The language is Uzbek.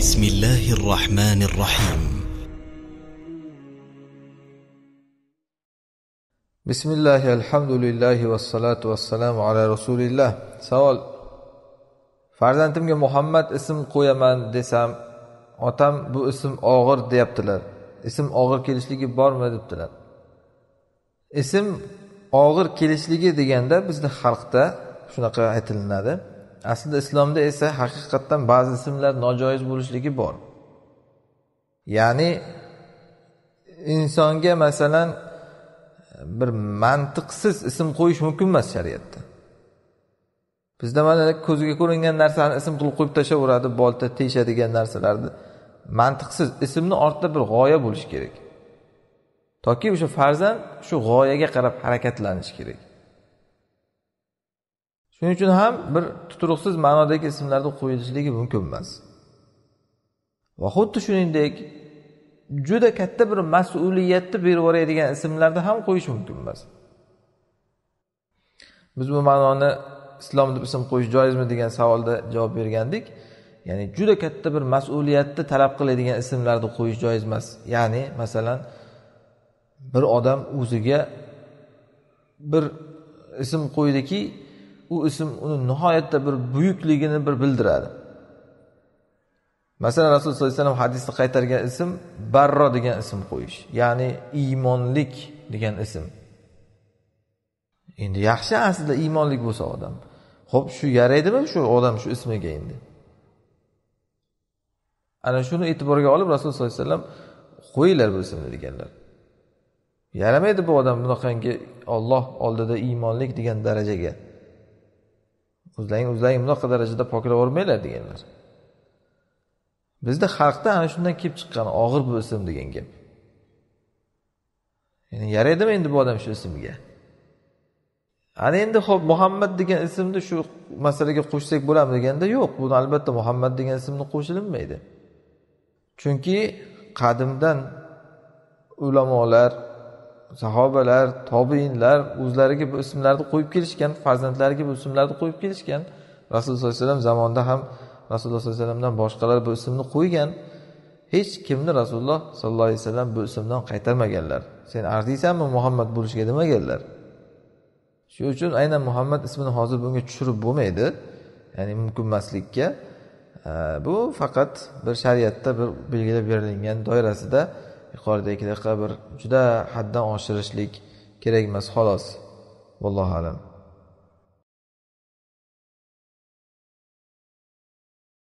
بسم الله الرحمن الرحيم بسم الله الحمد لله والصلاة والسلام على رسول الله savol farzandimga muhammad ism qo'yaman desam otam bu ism og'ir deyaptilar ism og'ir kelishligi bormi debdilar ism og'ir kelishligi deganda bizni xalqda shunaqa aytilinadi aslida islomda esa haqiqatdan ba'zi ismlar nojoiz bo'lishligi bor ya'ni insonga masalan bir mantiqsiz ism qo'yish mumkin emas shariatda bizda mana ko'zga ko'ringan narsani ism qilib qo'yib tashlaveradi bolta tesha narsalarni mantiqsiz ismni ortida bir g'oya bo'lishi kerak toki o'sha farzand shu g'oyaga qarab harakatlanishi kerak shuning uchun ham bir tuturuqsiz ma'nodagi ismlarni qo'yilishligi mumkin emas va xuddi shuningdek juda katta bir mas'uliyatni berib yuboradigan ismlarni ham qo'yish mumkin emas biz bu ma'noni islom deb ism qo'yish joizmi degan savolda javob bergandik ya'ni juda katta bir mas'uliyatni talab qiladigan ismlarni qo'yish joiz emas ya'ni masalan bir odam o'ziga bir ism qo'ydiki u ism uni nihoyatda bir buyukligini bir bildiradi masalan rasululloh sollallohu alayhi vasallam hadisda qaytargan ism barro degan ism qo'yish ya'ni iymonlik degan ism endi yaxshi aslida iymonlik bo'lsa odam ho'p shu yaraydimi shu odam shu ismiga endi ana shuni e'tiborga olib rasululloh sollallohu alayhi vasallam qo'yinglar bu ismni deganlar yaramaydi bu odam bunaqangi olloh oldida iymonlik degan darajaga o'zlaring o'zlaring bunaqa darajada yubormanglar deganlar bizda xalqda ana shundan kelib chiqqan og'ir bu ism degan gap ya'ni yaraydimi endi bu odam shu ismga ana endi ho'p muhammad degan ismni shu masalaga qo'shsak bo'ladimi deganda yo'q buni albatta muhammad degan ismni qo'shilinmaydi chunki qadimdan ulamolar sahobalar tobiinlar o'zlariga bu ismlarni qo'yib kelishgan farzandlariga bu ismlarni qo'yib kelishgan rasululloh sollallohu alayhi vasallam zamonida ham rasululloh sollallohu alayhi vasallamdan boshqalar bu ismni qo'ygan hech kimni rasululloh sollallohu alayhi vasallam bu ismdan qaytarmaganlar sen arziysanmi muhammad bo'lishga demaganlar shuning uchun aynan muhammad ismini hozir bunga tushirib bo'lmaydi ya'ni mumkinmaslikka bu faqat bir shariatda bir belgilab berilgan doirasida yuqoridagidaqa bir juda haddan oshirishlik kerak emas xolos vallohu alam